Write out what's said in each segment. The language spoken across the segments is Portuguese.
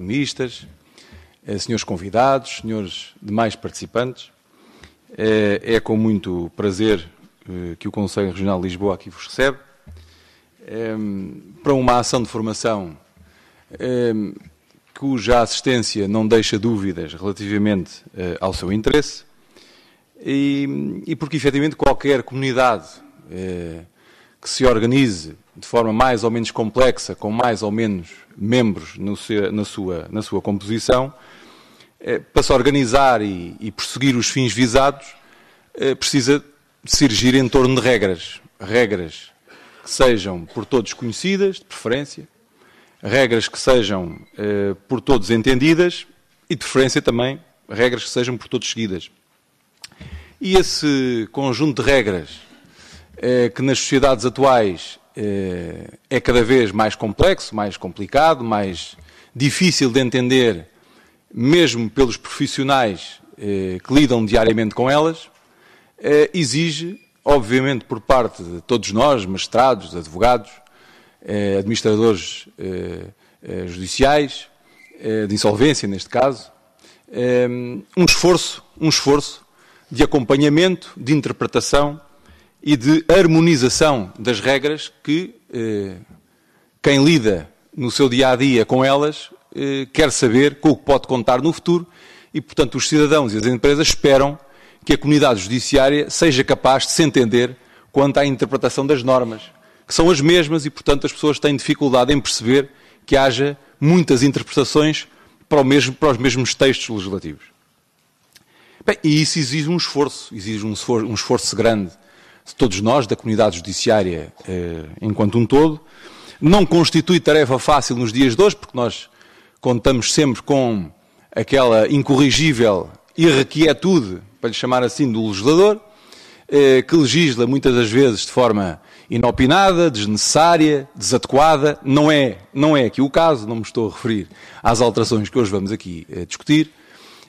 Ministros, eh, senhores convidados, senhores demais participantes. Eh, é com muito prazer eh, que o Conselho Regional de Lisboa aqui vos recebe para uma ação de formação cuja assistência não deixa dúvidas relativamente ao seu interesse e, porque efetivamente qualquer comunidade que se organize de forma mais ou menos complexa, com mais ou menos membros seu, na, sua, na sua composição, eh, para se organizar e, e os fins visados, eh, precisa se em torno de regras. Regras que sejam por todos conhecidas, de preferência, regras que sejam eh, por todos entendidas e, de preferência, também regras que sejam por todos seguidas. E esse conjunto de regras eh, que nas sociedades atuais é, é cada vez mais complexo, mais complicado, mais difícil de entender, mesmo pelos profissionais eh, que lidam diariamente com elas, eh, exige, obviamente, por parte de todos nós, mestrados, advogados, eh, administradores judiciais, de insolvência neste caso, um esforço, um esforço de acompanhamento, de interpretação e de harmonização das regras que eh, quem lida no seu dia a dia com elas eh, quer saber com o que pode contar no futuro e, portanto, os cidadãos e as empresas esperam que a comunidade judiciária seja capaz de se entender quanto à interpretação das normas, que são as mesmas e, portanto, as pessoas têm dificuldade em perceber que haja muitas interpretações para, mesmo, para os mesmos textos legislativos. Bem, e isso exige um esforço, exige um esforço, um esforço grande todos nós, da comunidade judiciária eh, enquanto um todo. Não constitui tarefa fácil nos dias de hoje, porque nós contamos sempre com aquela incorrigível irrequietude, para lhe chamar assim, do legislador, eh, que legisla muitas das vezes de forma inopinada, desnecessária, desadequada. Não é, não é aqui o caso, não me estou a referir às alterações que hoje vamos aqui eh, discutir.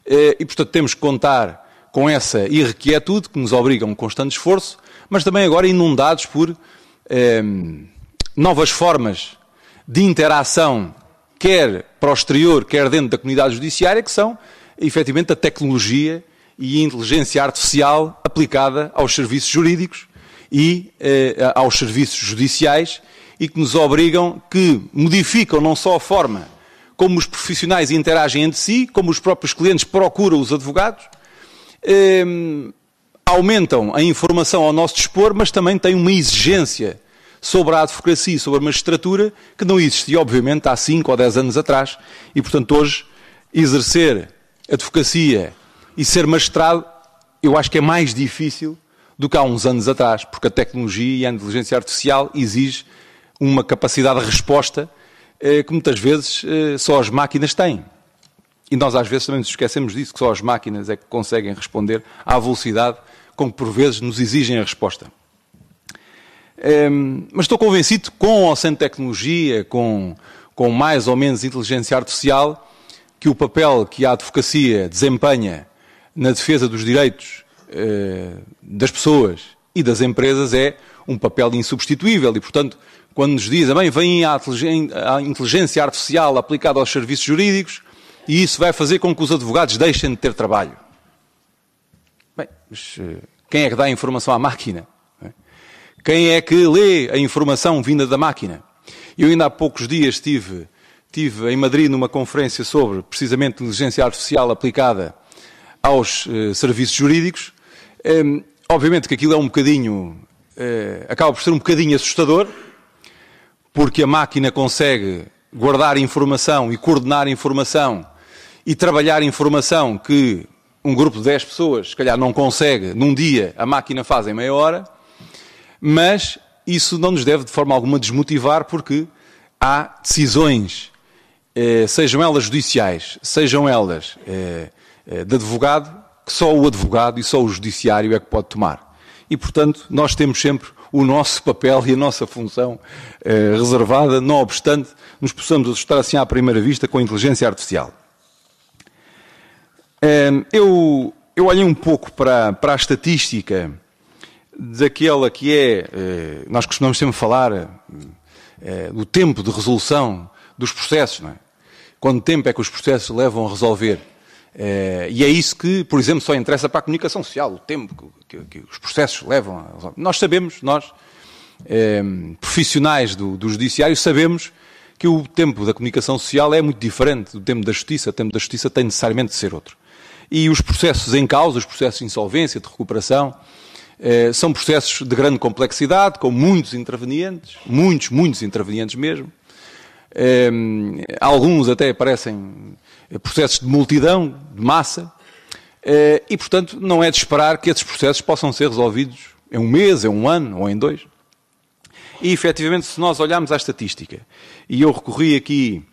E, portanto, temos que contar com essa irrequietude que nos obriga a um constante esforço, mas também agora inundados por eh, novas formas de interação, quer para o exterior, quer dentro da comunidade judiciária, que são efetivamente a tecnologia e a inteligência artificial aplicada aos serviços jurídicos e eh, aos serviços judiciais e que nos obrigam, que modificam não só a forma como os profissionais interagem entre si, como os próprios clientes procuram os advogados, eh, aumentam a informação ao nosso dispor, mas também têm uma exigência sobre a advocacia e sobre a magistratura que não existia, obviamente, há 5 ou 10 anos atrás. E, portanto, hoje, exercer advocacia e ser magistrado, eu acho que é mais difícil do que há uns anos atrás, porque a tecnologia e a inteligência artificial exige uma capacidade de resposta eh, que muitas vezes eh, só as máquinas têm. E nós às vezes também nos esquecemos disso, que só as máquinas é que conseguem responder à velocidade com que por vezes nos exigem a resposta. Um, ehm, mas estou convencido com ou sem tecnologia, com, com mais ou menos inteligência artificial, que o papel que a advocacia desempenha na defesa dos direitos uh, das pessoas e das empresas é um papel insubstituível e, portanto, quando nos dizem, bem, vem a inteligência artificial aplicada aos serviços jurídicos e isso vai fazer com que os advogados deixem de ter trabalho. Bem, mas eh, quem é que dá a informação à máquina? É? Quem é que lê a informação vinda da máquina? Eu ainda há poucos dias estive, estive em Madrid numa conferência sobre, precisamente, inteligência artificial aplicada aos eh, serviços jurídicos. Um, obviamente que aquilo é um bocadinho, eh, acaba por ser um bocadinho assustador, porque a máquina consegue guardar informação e coordenar informação e trabalhar informação que um grupo de 10 pessoas, se calhar não consegue num dia, a máquina faz em meia hora, mas isso não nos deve de forma alguma desmotivar, porque há decisões, eh, sejam elas judiciais, sejam elas eh, eh de advogado, que só o advogado e só o judiciário é que pode tomar. E, portanto, nós temos sempre o nosso papel e a nossa função eh, reservada, não obstante nos possamos assustar assim à primeira vista com a inteligência artificial eu, eu olhei um pouco para, para a estatística daquela que é, eh, nós costumamos sempre falar eh, eh, do tempo de resolução dos processos, não é? Quanto tempo é que os processos levam a resolver? e é isso que, por exemplo, só interessa para a comunicação social, o tempo que, que, que os processos levam a resolver. Nós sabemos, nós, ehm, profissionais do, do judiciário, sabemos que o tempo da comunicação social é muito diferente do tempo da justiça. O tempo da justiça tem necessariamente de ser outro. E os processos em causa, os processos de insolvência, de recuperação, eh, são processos de grande complexidade, com muitos intervenientes, muitos, muitos intervenientes mesmo. Eh, alguns até parecem eh, processos de multidão, de massa, e portanto não é de esperar que esses processos possam ser resolvidos em um mês, em um ano ou em dois. E efetivamente, se nós olharmos à estatística, e eu recorri aqui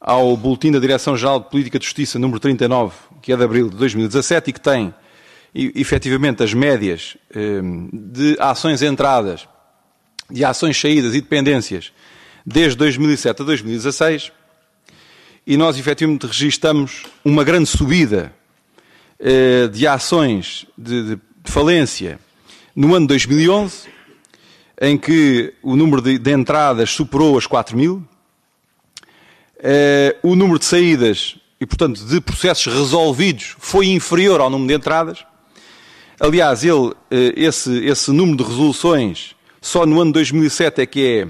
ao Boletim da Direção-Geral de Política de Justiça número 39, que é de abril de 2017 e que tem efetivamente as médias ehm, de ações entradas, de ações saídas e dependências desde 2007 a 2016, e nós efetivamente registamos uma grande subida eh, de ações de, falência no ano 2011, em que o número de entradas superou as 4 mil, eh, o número de saídas e, portanto, de processos resolvidos foi inferior ao número de entradas. Aliás, ele, eh, esse, esse número de resoluções só no ano 2007 é que é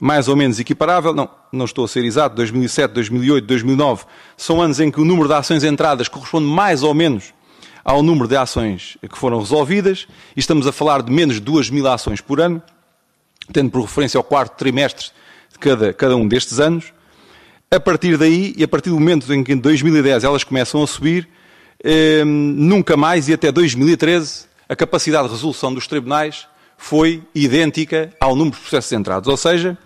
mais ou menos equiparável. Não, não estou a ser exato. 2007, 2008, 2009 são anos em que o número de ações entradas corresponde mais ou menos ao número de ações que foram resolvidas. E estamos a falar de menos de 2 mil ações por ano, tendo por referência ao quarto trimestre de cada, cada um destes anos. A partir daí, e a partir do momento em que em 2010 elas começam a subir, eh, nunca mais e até 2013 a capacidade de resolução dos tribunais foi idêntica ao número de processos entrados. Ou seja,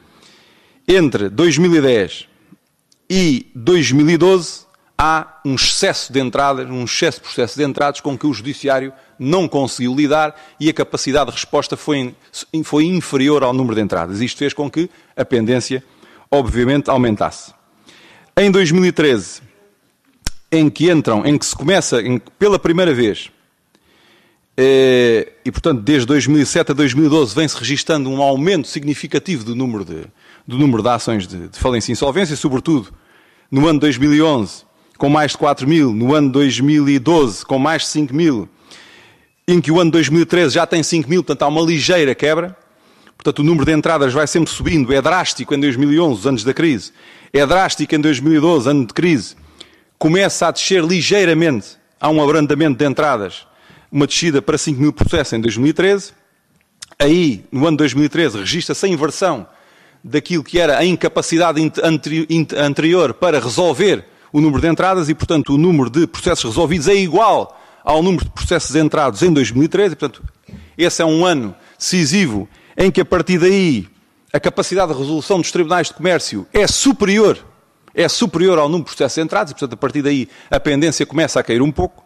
entre 2010 e 2012 há um excesso de entradas, um excesso de processos de entradas com que o Judiciário não conseguiu lidar e a capacidade de resposta foi, foi inferior ao número de entradas. Isto fez com que a pendência, obviamente, aumentasse. Em 2013, em que entram, em que se começa em, pela primeira vez, eh, e portanto desde 2007 a 2012 vem-se registando um aumento significativo do número de, do número de ações de, de falência e insolvência, sobretudo no ano 2011 com mais de 4 mil, no ano 2012 com mais de 5 mil, em que o ano 2013 já tem 5 mil, portanto há uma ligeira quebra. Portanto, o número de entradas vai sempre subindo, é drástico em 2011, os anos da crise é drástica em 2012, ano de crise, começa a descer ligeiramente, há um abrandamento de entradas, uma descida para 5 mil processos em 2013. Aí, no ano 2013, registra-se a inversão daquilo que era a incapacidade anterior para resolver o número de entradas e, portanto, o número de processos resolvidos é igual ao número de processos entrados em 2013. E, portanto, esse é um ano decisivo em que, a partir daí, a capacidade de resolução dos tribunais de comércio é superior, é superior ao número de processos entrados, e portanto a partir daí a pendência começa a cair um pouco.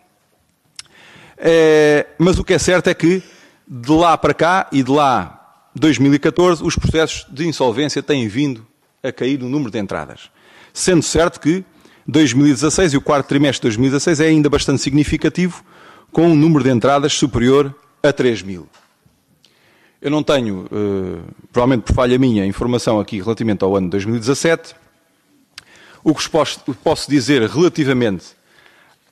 É, mas o que é certo é que de lá para cá e de lá 2014 os processos de insolvência têm vindo a cair no número de entradas. Sendo certo que 2016 e o quarto trimestre de 2016 é ainda bastante significativo, com um número de entradas superior a 3 mil. Eu não tenho, eh, provavelmente por falha minha, informação aqui relativamente ao ano 2017. O que posso dizer relativamente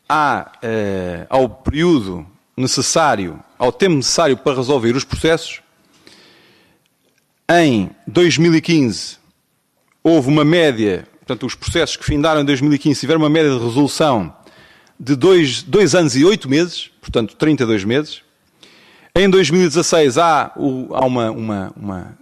à, eh, ao período necessário, ao tempo necessário para resolver os processos, em 2015 houve uma média, portanto, os processos que findaram em 2015 tiveram uma média de resolução de dois anos e oito meses, portanto, 32 meses. Em 2016 há, o, há uma, uma, uma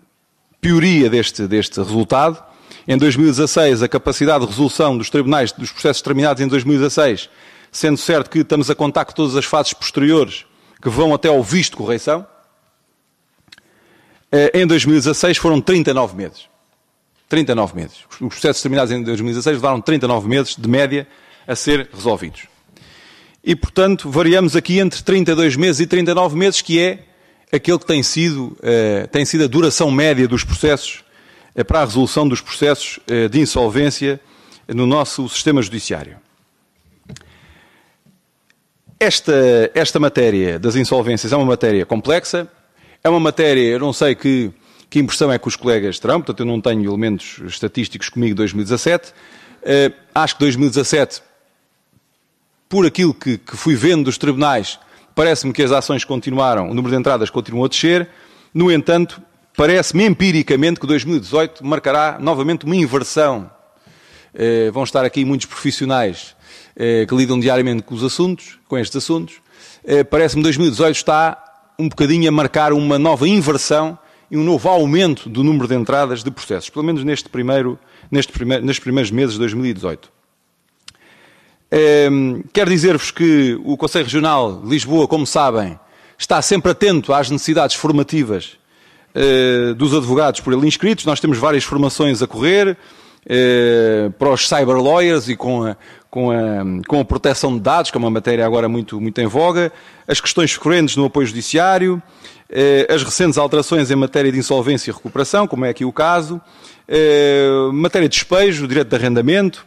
pioria deste, deste resultado. Em 2016, a capacidade de resolução dos tribunais dos processos terminados em 2016, sendo certo que estamos a contar com todas as fases posteriores que vão até ao visto de correição, eh, em 2016 foram 39 meses. 39 meses. Os processos terminados em 2016 levaram 39 meses de média a ser resolvidos e, portanto, variamos aqui entre 32 meses e 39 meses, que é aquele que tem sido, eh, tem sido a duração média dos processos eh, para a resolução dos processos eh, de insolvência no nosso sistema judiciário. Esta, esta matéria das insolvências é uma matéria complexa, é uma matéria, eu não sei que, que impressão é que os colegas terão, portanto eu não tenho elementos estatísticos comigo de 2017, eh, acho que 2017 por aquilo que, que fui vendo dos tribunais, parece-me que as ações continuaram, o número de entradas continuou a descer. No entanto, parece-me empiricamente que 2018 marcará novamente uma inversão. Eh, vão estar aqui muitos profissionais eh, que lidam diariamente com os assuntos, com estes assuntos. Eh, parece-me que 2018 está um bocadinho a marcar uma nova inversão e um novo aumento do número de entradas de processos, pelo menos neste primeiro, neste primeiro, nestes primeiros meses de 2018. Ehm, quero dizer-vos que o Conselho Regional de Lisboa, como sabem, está sempre atento às necessidades formativas eh, dos advogados por ele inscritos. Nós temos várias formações a correr eh, para os cyber lawyers e com a, com, a, com a proteção de dados, que é uma matéria agora muito, muito em voga, as questões correntes no apoio judiciário, eh, as recentes alterações em matéria de insolvência e recuperação, como é aqui o caso, matéria de despejo, direito de arrendamento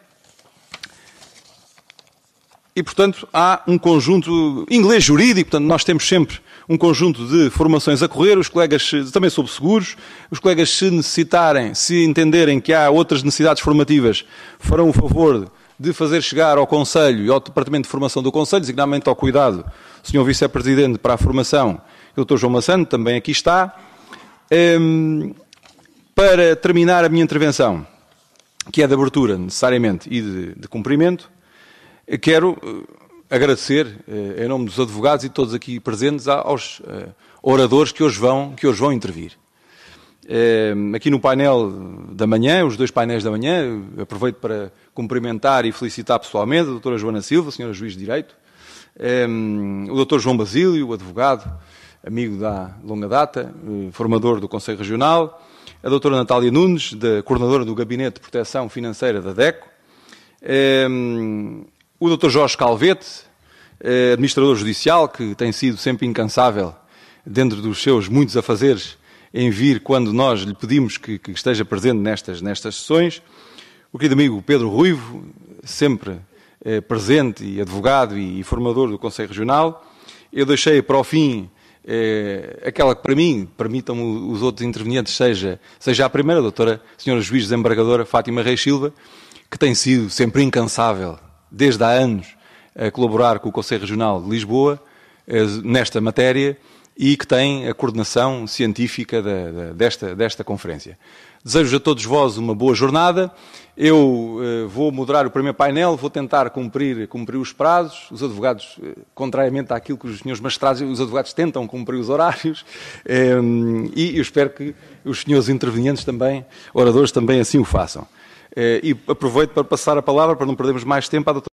e, portanto, há um conjunto inglês jurídico, portanto, nós temos sempre um conjunto de formações a correr, os colegas eh, também sobre seguros, os colegas se necessitarem, se entenderem que há outras necessidades formativas, farão o favor de fazer chegar ao Conselho e ao Departamento de Formação do Conselho, designadamente ao cuidado do Sr. Vice-Presidente para a Formação, é o Dr. João Massano, também aqui está. Ehm, para terminar a minha intervenção, que é de abertura necessariamente e de, de cumprimento, Quero eh, agradecer, eh, em nome dos advogados e todos aqui presentes, aos eh, oradores que hoje vão, que hoje vão intervir. Aqui no painel da manhã, os dois painéis da manhã, aproveito para cumprimentar e felicitar pessoalmente a doutora Joana Silva, a senhora juiz de Direito, o doutor João Basílio, o advogado, amigo da longa data, formador do Conselho Regional, a doutora Natália Nunes, da coordenadora do Gabinete de Proteção Financeira da DECO, o Dr. Jorge Calvete, eh, administrador judicial, que tem sido sempre incansável dentro dos seus muitos afazeres em vir quando nós lhe pedimos que, que esteja presente nestas, nestas sessões. O querido amigo Pedro Ruivo, sempre eh, presente e advogado e, e, formador do Conselho Regional. Eu deixei para o fim eh, aquela que, para mim, permitam-me os outros intervenientes, seja, seja a primeira, a doutora, senhora juiz desembargadora Fátima Reis Silva, que tem sido sempre incansável desde há anos a colaborar com o Conselho Regional de Lisboa eh, nesta matéria e que tem a coordenação científica da, da, desta, desta conferência. Desejo a todos vós uma boa jornada. Eu eh, vou moderar o primeiro painel, vou tentar cumprir, cumprir os prazos. Os advogados, eh, contrariamente àquilo que os senhores magistrados, os advogados tentam cumprir os horários. Eh, e eu espero que os senhores intervenientes também, oradores, também assim o façam. Eh, e aproveito para passar a palavra, para não perdermos mais tempo, à doutora